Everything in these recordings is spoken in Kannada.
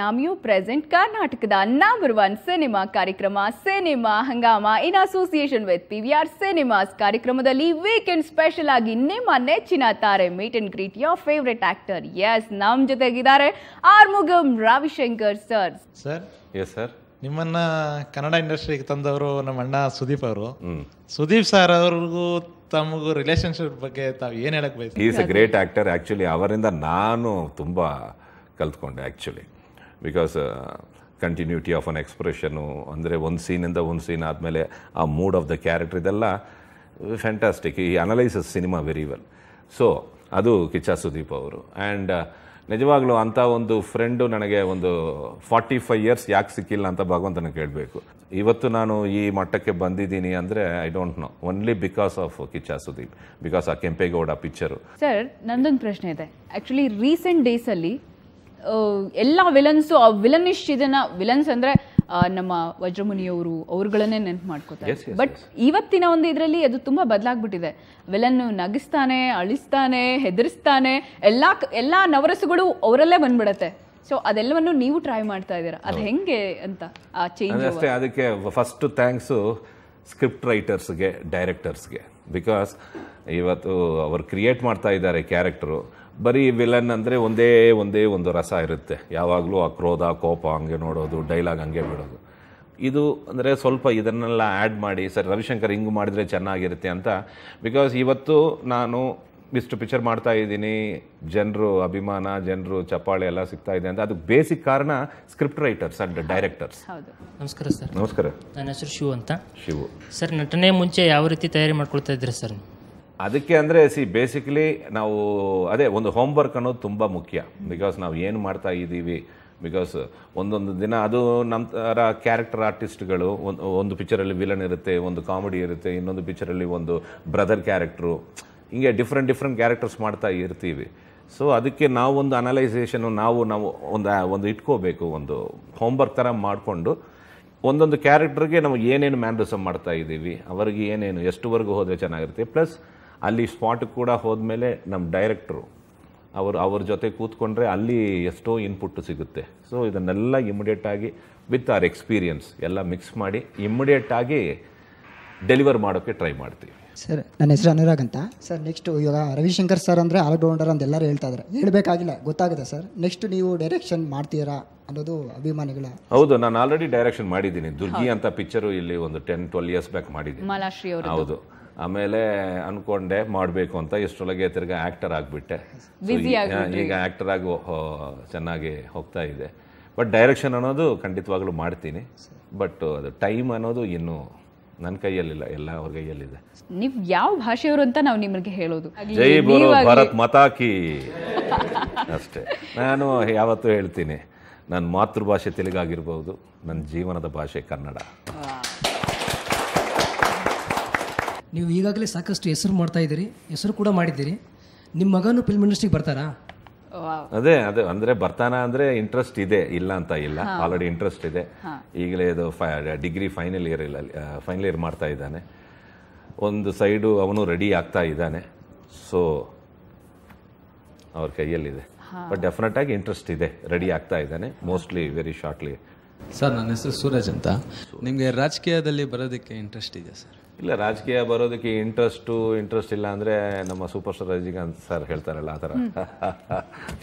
ನಾಮ್ ಯು ಪ್ರೆಸೆಂಟ್ ಕರ್ನಾಟಕದ ನಂಬರ್ ಒನ್ ಸಿನಿಮಾ ಕಾರ್ಯಕ್ರಮ cinema Hungama in association with P V R cinemas ಕಾರ್ಯಕ್ರಮದಲ್ಲಿ ವೀಕೆಂಡ್ ಸ್ಪೆಷಲ್ ಆಗಿ ನಿಮ್ಮ ನೆಚ್ಚಿನ ತಾರೆ meet and greet your favourite actor is ನಮ್ ಜೊತೆಗಿದ್ದಾರೆ ಮುಗಮ್ Ravishankar sir sir yes sir ನಿಮ್ಮನ್ನ ಕನ್ನಡ ಇಂಡಸ್ಟ್ರಿಗೆ ತಂದವರು ನಮ್ಮ ಅಣ್ಣ ಸುದೀಪ್ ಅವರು ಸುದೀಪ್ ಸರ್ ಅವ್ರಿಗೂ ತಮಗೂ ರಿಲೇಶನ್ಶಿಪ್ ಬಗ್ಗೆ ತಾವು ಏನು ಹೇಳಕ್ ಬಯಸ್ತೀವಿ is a great actor actually ಅವರಿಂದ ನಾನು ತುಂಬ ಕಲ್ತ್ಕೊಂಡೆ actually because continuity of an expression ಅಂದರೆ ಒಂದು ಸೀನಿಂದ ಒಂದು ಸೀನ್ ಆದಮೇಲೆ ಆ ಮೂಡ್ ಆಫ್ ದ ಕ್ಯಾರೆಕ್ಟರ್ ಇದೆಲ್ಲ ಫ್ಯಾಂಟಾಸ್ಟಿಕ್ ಈ analysis cinema very well so ಅದು ಕಿಚ್ಚ ಸುದೀಪ್ ಅವರು ಆ್ಯಂಡ್ uh, ನಿಜವಾಗ್ಲೂ ಅಂಥ ಒಂದು ಫ್ರೆಂಡು ನನಗೆ ಒಂದು ಫಾರ್ಟಿ ಫೈವ್ ಇಯರ್ಸ್ ಯಾಕೆ ಸಿಕ್ಕಿಲ್ಲ ಅಂತ ಭಗವಂತನ ಕೇಳಬೇಕು ಇವತ್ತು ನಾನು ಈ ಮಟ್ಟಕ್ಕೆ ಬಂದಿದ್ದೀನಿ ಅಂದರೆ I don't know only because of Kiccha Sudeep because ಆ ಕೆಂಪೇಗೌಡ ಪಿಕ್ಚರು ಸರ್ ನಂದೊಂದು ಪ್ರಶ್ನೆ ಇದೆ ಆ್ಯಕ್ಚುಲಿ ರೀಸೆಂಟ್ ಡೇಸಲ್ಲಿ ಎಲ್ಲ ವಿಲನ್ಸು ಆ ವಿಲನಿಶ್ ಇದನ್ನ ವಿಲನ್ಸ್ ಅಂದ್ರೆ ನಮ್ಮ ವಜ್ರಮುನಿಯವರು ಅವ್ರುಗಳನ್ನೇ ನೆನ್ಪು ಮಾಡ್ಕೋತಾರೆ ಬಟ್ ಇವತ್ತಿನ ಒಂದು ಇದರಲ್ಲಿ ಅದು ತುಂಬಾ ಬದಲಾಗ್ಬಿಟ್ಟಿದೆ ವಿಲನ್ ನಗಿಸ್ತಾನೆ ಅಳಿಸ್ತಾನೆ ಹೆದರಿಸ್ತಾನೆ ಎಲ್ಲ ಎಲ್ಲ ನವರಸುಗಳು ಅವರಲ್ಲೇ ಬಂದ್ಬಿಡತ್ತೆ ಸೊ ಅದೆಲ್ಲವನ್ನು ನೀವು ಟ್ರೈ ಮಾಡ್ತಾ ಇದ್ದೀರಾ ಅದು ಹೆಂಗೆ ಅಂತ ಆ ಚೇಂಜ್ ಅಷ್ಟೇ ಅದಕ್ಕೆ ಫಸ್ಟ್ ಥ್ಯಾಂಕ್ಸು ಸ್ಕ್ರಿಪ್ಟ್ ರೈಟರ್ಸ್ಗೆ ಡೈರೆಕ್ಟರ್ಸ್ಗೆ ಬಿಕಾಸ್ ಇವತ್ತು ಅವರು ಕ್ರಿಯೇಟ್ ಮಾಡ್ತಾ ಇದ್ದಾರೆ ಕ್ಯಾರೆಕ್ಟರು ಬರೀ ವಿಲನ್ ಅಂದರೆ ಒಂದೇ ಒಂದೇ ಒಂದು ರಸ ಇರುತ್ತೆ ಯಾವಾಗಲೂ ಆ ಕ್ರೋಧ ಕೋಪ ಹಂಗೆ ನೋಡೋದು ಡೈಲಾಗ್ ಹಂಗೆ ಬಿಡೋದು ಇದು ಅಂದರೆ ಸ್ವಲ್ಪ ಇದನ್ನೆಲ್ಲ ಆ್ಯಡ್ ಮಾಡಿ ಸರ್ ರವಿಶಂಕರ್ ಹಿಂಗೆ ಮಾಡಿದರೆ ಚೆನ್ನಾಗಿರುತ್ತೆ ಅಂತ ಬಿಕಾಸ್ ಇವತ್ತು ನಾನು ಇಷ್ಟು ಪಿಕ್ಚರ್ ಮಾಡ್ತಾ ಇದ್ದೀನಿ ಜನರು ಅಭಿಮಾನ ಜನರು ಚಪ್ಪಾಳೆ ಎಲ್ಲ ಸಿಗ್ತಾ ಇದೆ ಅಂತ ಅದಕ್ಕೆ ಬೇಸಿಕ್ ಕಾರಣ ಸ್ಕ್ರಿಪ್ಟ್ ರೈಟರ್ಸ್ ಅಂಡ್ ಡೈರೆಕ್ಟರ್ಸ್ ನಮಸ್ಕಾರ ಸರ್ ನಮಸ್ಕಾರ ನನ್ನ ಹೆಸರು ಶಿವು ಅಂತ ಶಿವು ಸರ್ ನಟನೆ ಮುಂಚೆ ಯಾವ ರೀತಿ ತಯಾರಿ ಮಾಡ್ಕೊಳ್ತಾ ಇದ್ರಿ ಸರ್ ಅದಕ್ಕೆ ಅಂದರೆ ಸಿ ಬೇಸಿಕಲಿ ನಾವು ಅದೇ ಒಂದು ಹೋಮ್ವರ್ಕ್ ಅನ್ನೋದು ತುಂಬ ಮುಖ್ಯ ಬಿಕಾಸ್ ನಾವು ಏನು ಮಾಡ್ತಾ ಇದ್ದೀವಿ ಬಿಕಾಸ್ ಒಂದೊಂದು ದಿನ ಅದು ನಮ್ಮ ಥರ ಕ್ಯಾರೆಕ್ಟರ್ ಆರ್ಟಿಸ್ಟ್ಗಳು ಒಂದು ಒಂದು ಪಿಕ್ಚರಲ್ಲಿ ವಿಲನ್ ಇರುತ್ತೆ ಒಂದು ಕಾಮಿಡಿ ಇರುತ್ತೆ ಇನ್ನೊಂದು ಪಿಕ್ಚರಲ್ಲಿ ಒಂದು ಬ್ರದರ್ ಕ್ಯಾರೆಕ್ಟ್ರು ಹೀಗೆ ಡಿಫ್ರೆಂಟ್ ಡಿಫ್ರೆಂಟ್ ಕ್ಯಾರೆಕ್ಟರ್ಸ್ ಮಾಡ್ತಾ ಇರ್ತೀವಿ ಸೊ ಅದಕ್ಕೆ ನಾವು ಒಂದು ಅನಲೈಸೇಷನ್ನು ನಾವು ನಾವು ಒಂದು ಒಂದು ಇಟ್ಕೋಬೇಕು ಒಂದು ಹೋಮ್ವರ್ಕ್ ಥರ ಮಾಡಿಕೊಂಡು ಒಂದೊಂದು ಕ್ಯಾರೆಕ್ಟರ್ಗೆ ನಾವು ಏನೇನು ಮ್ಯಾನ್ರಿಸಮ್ ಮಾಡ್ತಾ ಇದ್ದೀವಿ ಅವ್ರಿಗೆ ಏನೇನು ಎಷ್ಟುವರೆಗೂ ಹೋದರೆ ಚೆನ್ನಾಗಿರುತ್ತೆ ಪ್ಲಸ್ ಅಲ್ಲಿ ಸ್ಪಾಟ್ ಕೂಡ ಹೋದ್ಮೇಲೆ ನಮ್ಮ ಡೈರೆಕ್ಟ್ರು ಅವರು ಅವ್ರ ಜೊತೆ ಕೂತ್ಕೊಂಡ್ರೆ ಅಲ್ಲಿ ಎಷ್ಟೋ ಇನ್ಪುಟ್ ಸಿಗುತ್ತೆ ಸೊ ಇದನ್ನೆಲ್ಲ ಆಗಿ ವಿತ್ ಆರ್ ಎಕ್ಸ್ಪೀರಿಯನ್ಸ್ ಎಲ್ಲ ಮಿಕ್ಸ್ ಮಾಡಿ ಆಗಿ ಡೆಲಿವರ್ ಮಾಡೋಕ್ಕೆ ಟ್ರೈ ಮಾಡ್ತೀವಿ ಸರ್ ನನ್ನ ಹೆಸರು ಅನುರಾಗ್ ಅಂತ ಸರ್ ನೆಕ್ಸ್ಟ್ ಇವಾಗ ರವಿಶಂಕರ್ ಸರ್ ಅಂದರೆ ಆಲ್ರೌಂಡರ್ ಅಂತ ಎಲ್ಲರೂ ಹೇಳ್ತಾ ಇದ್ದಾರೆ ಹೇಳಬೇಕಾಗಿಲ್ಲ ಗೊತ್ತಾಗುತ್ತೆ ಸರ್ ನೆಕ್ಸ್ಟ್ ನೀವು ಡೈರೆಕ್ಷನ್ ಮಾಡ್ತೀರಾ ಅನ್ನೋದು ಅಭಿಮಾನಿಗಳ ಹೌದು ನಾನು ಆಲ್ರೆಡಿ ಡೈರೆಕ್ಷನ್ ಮಾಡಿದ್ದೀನಿ ದುರ್ಗಿ ಅಂತ ಪಿಕ್ಚರು ಇಲ್ಲಿ ಒಂದು ಟೆನ್ ಟ್ವೆಲ್ ಇಯರ್ಸ್ ಬ್ಯಾಕ್ ಮಾಡಿದ್ದೀನಿ ಹೌದು ಆಮೇಲೆ ಅನ್ಕೊಂಡೆ ಮಾಡಬೇಕು ಅಂತ ಇಷ್ಟೊಳಗೆ ತಿರ್ಗಿ ಆ್ಯಕ್ಟರ್ ಆಗಿಬಿಟ್ಟೆ ಈಗ ಆ್ಯಕ್ಟರ್ ಆಗಿ ಚೆನ್ನಾಗಿ ಹೋಗ್ತಾ ಇದೆ ಬಟ್ ಡೈರೆಕ್ಷನ್ ಅನ್ನೋದು ಖಂಡಿತವಾಗ್ಲೂ ಮಾಡ್ತೀನಿ ಬಟ್ uh, ಅದು ಟೈಮ್ ಅನ್ನೋದು ಇನ್ನೂ ನನ್ನ ಕೈಯಲ್ಲಿಲ್ಲ ಎಲ್ಲ ಅವ್ರ ಕೈಯಲ್ಲಿದೆ ನೀವು ಯಾವ ಭಾಷೆಯವರು ಅಂತ ನಾವು ನಿಮಗೆ ಹೇಳೋದು ಜೈ ಬೋಲೋ ಭಾರತ್ ಮತಾಕಿ ಅಷ್ಟೇ ನಾನು ಯಾವತ್ತೂ ಹೇಳ್ತೀನಿ ನನ್ನ ಮಾತೃಭಾಷೆ ತೆಲುಗಾಗಿರ್ಬೋದು ನನ್ನ ಜೀವನದ ಭಾಷೆ ಕನ್ನಡ ನೀವು ಈಗಾಗಲೇ ಸಾಕಷ್ಟು ಹೆಸರು ಮಾಡ್ತಾ ಇದ್ದೀರಿ ಹೆಸರು ಕೂಡ ಮಾಡಿದ್ದೀರಿ ನಿಮ್ಮ ಮಗನೂ ಫಿಲ್ಮ್ ಇಂಡಸ್ಟ್ರಿಗೆ ಬರ್ತಾರಾ ಅದೇ ಅದೇ ಅಂದರೆ ಬರ್ತಾನ ಅಂದರೆ ಇಂಟ್ರೆಸ್ಟ್ ಇದೆ ಇಲ್ಲ ಅಂತ ಇಲ್ಲ ಆಲ್ರೆಡಿ ಇಂಟ್ರೆಸ್ಟ್ ಇದೆ ಈಗಲೇ ಇದು ಡಿಗ್ರಿ ಫೈನಲ್ ಇಯರ್ ಇಲ್ಲ ಫೈನಲ್ ಇಯರ್ ಮಾಡ್ತಾ ಇದ್ದಾನೆ ಒಂದು ಸೈಡು ಅವನು ರೆಡಿ ಆಗ್ತಾ ಇದ್ದಾನೆ ಸೊ ಅವ್ರ ಕೈಯಲ್ಲಿದೆ ಬಟ್ ಡೆಫಿನೆಟ್ ಆಗಿ ಇಂಟ್ರೆಸ್ಟ್ ಇದೆ ರೆಡಿ ಆಗ್ತಾ ಇದ್ದಾನೆ ಮೋಸ್ಟ್ಲಿ ವೆರಿ ಶಾರ್ಟ್ಲಿ ಸರ್ ನನ್ನ ಹೆಸರು ಸೂರಜ್ ಅಂತ ನಿಮಗೆ ರಾಜಕೀಯದಲ್ಲಿ ಬರೋದಕ್ಕೆ ಇಂಟ್ರೆಸ್ಟ್ ಇದೆ ಸರ್ ಇಲ್ಲ ರಾಜಕೀಯ ಬರೋದಕ್ಕೆ ಇಂಟ್ರೆಸ್ಟು ಇಂಟ್ರೆಸ್ಟ್ ಇಲ್ಲ ಅಂದರೆ ನಮ್ಮ ಸೂಪರ್ ಸ್ಟಾರ್ ರಜನಿಕಾಂತ್ ಸರ್ ಹೇಳ್ತಾರಲ್ಲ ಆ ಥರ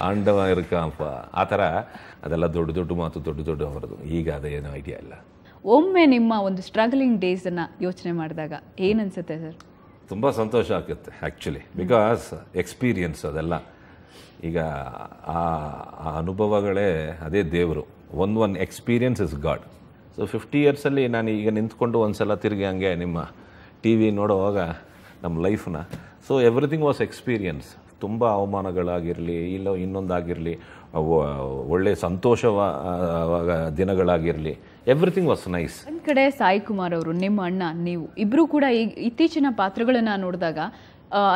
ಆಂಡವ ಇರ್ಕಂಪ ಆ ಥರ ಅದೆಲ್ಲ ದೊಡ್ಡ ದೊಡ್ಡ ಮಾತು ದೊಡ್ಡ ದೊಡ್ಡ ಅವರದು ಈಗ ಅದೇನು ಐಡಿಯಾ ಇಲ್ಲ ಒಮ್ಮೆ ನಿಮ್ಮ ಒಂದು ಸ್ಟ್ರಗಲಿಂಗ್ ಡೇಸನ್ನು ಯೋಚನೆ ಮಾಡಿದಾಗ ಏನನ್ಸುತ್ತೆ ಸರ್ ತುಂಬ ಸಂತೋಷ ಆಗುತ್ತೆ ಆ್ಯಕ್ಚುಲಿ ಬಿಕಾಸ್ ಎಕ್ಸ್ಪೀರಿಯನ್ಸ್ ಅದೆಲ್ಲ ಈಗ ಆ ಅನುಭವಗಳೇ ಅದೇ ದೇವರು one one experience is God so fifty ಇಯರ್ಸಲ್ಲಿ ನಾನು ಈಗ ನಿಂತ್ಕೊಂಡು ಒಂದು ಸಲ ತಿರುಗಿ ಹಂಗೆ ನಿಮ್ಮ ಟಿ ವಿ ನೋಡೋವಾಗ ನಮ್ಮ ಲೈಫ್ನ ಸೊ ಎವ್ರಿಥಿಂಗ್ ವಾಸ್ ಎಕ್ಸ್ಪೀರಿಯನ್ಸ್ ತುಂಬ ಅವಮಾನಗಳಾಗಿರಲಿ ಇಲ್ಲ ಇನ್ನೊಂದಾಗಿರಲಿ ಒಳ್ಳೆ ಸಂತೋಷವ ದಿನಗಳಾಗಿರಲಿ ಎವ್ರಿಥಿಂಗ್ ವಾಸ್ ನೈಸ್ ಒಂದು ಕಡೆ ಸಾಯಿ ಕುಮಾರ್ ಅವರು ನಿಮ್ಮ ಅಣ್ಣ ನೀವು ಇಬ್ಬರು ಕೂಡ ಈಗ ಇತ್ತೀಚಿನ ಪಾತ್ರಗಳನ್ನ ನೋಡಿದಾಗ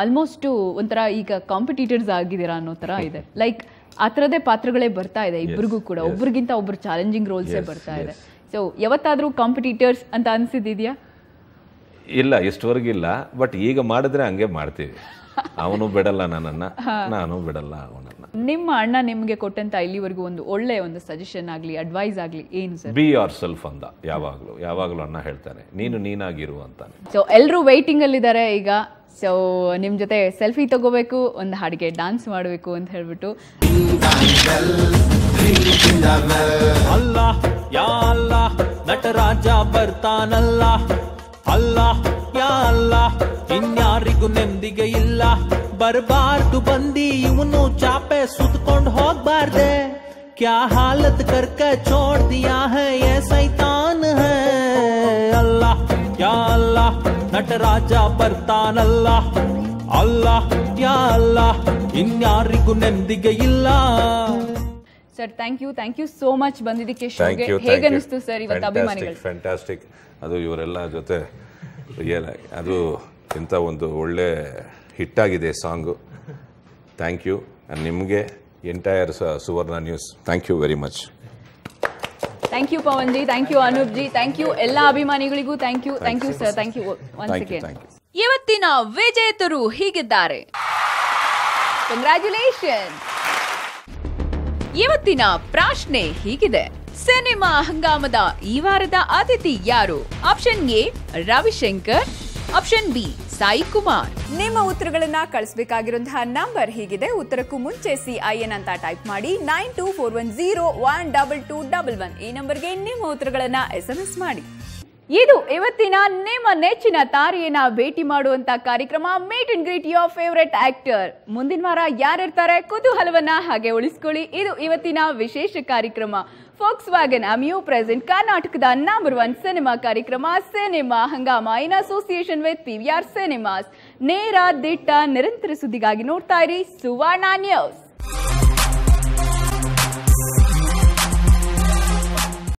ಆಲ್ಮೋಸ್ಟು ಒಂಥರ ಈಗ ಕಾಂಪಿಟೇಟರ್ಸ್ ಆಗಿದ್ದೀರಾ ಅನ್ನೋ ಥರ ಇದೆ ಲೈಕ್ ಆ ಥರದೇ ಪಾತ್ರಗಳೇ ಬರ್ತಾ ಇದೆ ಇಬ್ಬರಿಗೂ ಕೂಡ ಒಬ್ರಿಗಿಂತ ಒಬ್ರು ಚಾಲೆಂಜಿಂಗ್ ರೋಲ್ಸೇ ಬರ್ತಾ ಇದೆ ಸೊ ಯಾವತ್ತಾದರೂ ಕಾಂಪಿಟೇಟರ್ಸ್ ಅಂತ ಅನಿಸಿದ್ಯಾ ಇಲ್ಲ ಇಷ್ಟವರೆಗಿಲ್ಲ ಬಟ್ ಈಗ ಮಾಡಿದ್ರೆ ಹಂಗೆ ಮಾಡ್ತೀವಿ ಅವನು ಬಿಡಲ್ಲ ನನ್ನನ್ನು ನಾನು ಬಿಡಲ್ಲ ಅವನನ್ನ ನಿಮ್ಮ ಅಣ್ಣ ನಿಮಗೆ ಕೊಟ್ಟಂತ ಇಲ್ಲಿವರೆಗೂ ಒಂದು ಒಳ್ಳೆಯ ಒಂದು ಸಜೆಷನ್ ಆಗಲಿ ಅಡ್ವೈಸ್ ಆಗಲಿ ಏನು ಸರ್ ಬಿ ಯೋರ್ ಸೆಲ್ಫ್ ಅಂದ ಯಾವಾಗಲೂ ಯಾವಾಗಲೂ ಅಣ್ಣ ಹೇಳ್ತಾನೆ ನೀನು ನೀನಾಗಿರು ಅಂತ ಸೊ ಎಲ್ಲರೂ ವೈಟಿಂಗ್ ಇದ್ದಾರೆ ಈಗ ಸೊ ನಿಮ್ಮ ಜೊತೆ ಸೆಲ್ಫಿ ತಗೋಬೇಕು ಒಂದು ಹಾಡಿಗೆ ಡಾನ್ಸ್ ಮಾಡಬೇಕು ಅಂತ ಹೇಳ್ಬಿಟ್ಟು ಅಲ್ಲ ಯಾ ಅಲ್ಲ ನಟರಾಜ ಬರ್ತಾನಲ್ಲ अल्लाह या अल्लाह इन्यारिगु नेमदिगे इल्ला बरबार तू बंदी इवनु चापे सुत कोंड होग बार दे क्या हालत करके छोड़ दिया है ये सैतान है अल्लाह या अल्लाह नट राजा बरतान अल्लाह अल्लाह या अल्लाह इन्यारिगु नेमदिगे इल्ला sir thank you thank you so much ಬಂದಿದ್ದಕ್ಕೆ ಶೋಗೆ ಹೇಗೆ ಅನಿಸ್ತು ಸರ್ ಇವತ್ತು ಅಭಿಮಾನಿಗಳು ಫ್ಯಾಂಟಾಸ್ಟಿಕ್ ಅದು ಇವರೆಲ್ಲ ಜೊತೆ ಏನ ಅದು ಇಂಥ ಒಂದು ಒಳ್ಳೆ ಹಿಟ್ಟಾಗಿದೆ ಸಾಂಗು ಥ್ಯಾಂಕ್ ಯು ನಿಮಗೆ entire Suvarna news thank you very much thank you Pavan ji thank you Anoop ji thank you ಎಲ್ಲ ಅಭಿಮಾನಿಗಳಿಗೂ thank you thank you sir thank you once ಇವತ್ತಿನ ವಿಜೇತರು ಹೀಗಿದ್ದಾರೆ ಕಂಗ್ರ್ಯಾಚುಲೇಷನ್ ಇವತ್ತಿನ ಪ್ರಶ್ನೆ ಹೀಗಿದೆ ಸಿನಿಮಾ ಹಂಗಾಮದ ಈ ವಾರದ ಅತಿಥಿ ಯಾರು option A Ravishankar option B Sai Kumar ನಿಮ್ಮ ಉತ್ತರಗಳನ್ನ ಕಳಿಸಬೇಕಾಗಿರುವಂತಹ ನಂಬರ್ ಹೀಗಿದೆ ಉತ್ತರಕ್ಕೂ ಮುಂಚೆ ಸಿ ಐ ಎನ್ ಅಂತ ಟೈಪ್ ಮಾಡಿ nine two four one zero one double two double one ಈ ನಂಬರ್ಗೆ ನಿಮ್ಮ ಉತ್ತರಗಳನ್ನ ಎಸ್ ಎಂ ಎಸ್ ಮಾಡಿ ಇದು ಇವತ್ತಿನ ನಿಮ್ಮ ನೆಚ್ಚಿನ ತಾರೆಯನ್ನ ಭೇಟಿ ಮಾಡುವಂತ ಕಾರ್ಯಕ್ರಮ meet and greet your favourite actor ಮುಂದಿನ ವಾರ ಯಾರಿರ್ತಾರೆ ಕುತೂಹಲವನ್ನ ಹಾಗೆ ಉಳಿಸ್ಕೊಳ್ಳಿ ಇದು ಇವತ್ತಿನ ವಿಶೇಷ ಕಾರ್ಯಕ್ರಮ ಫೋಕ್ಸ್ ವ್ಯಾಗನ್ ಅಮ್ಯೂ ಪ್ರೆಸೆಂಟ್ ಕರ್ನಾಟಕದ ನಂಬರ್ ಒನ್ ಸಿನಿಮಾ ಕಾರ್ಯಕ್ರಮ cinema Hungama in association with P V R cinemas ನೇರ ದಿಟ್ಟ ನಿರಂತರ ಸುದ್ದಿಗಾಗಿ ನೋಡ್ತಾ ಇರಿ ಸುವರ್ಣ ನ್ಯೂಸ್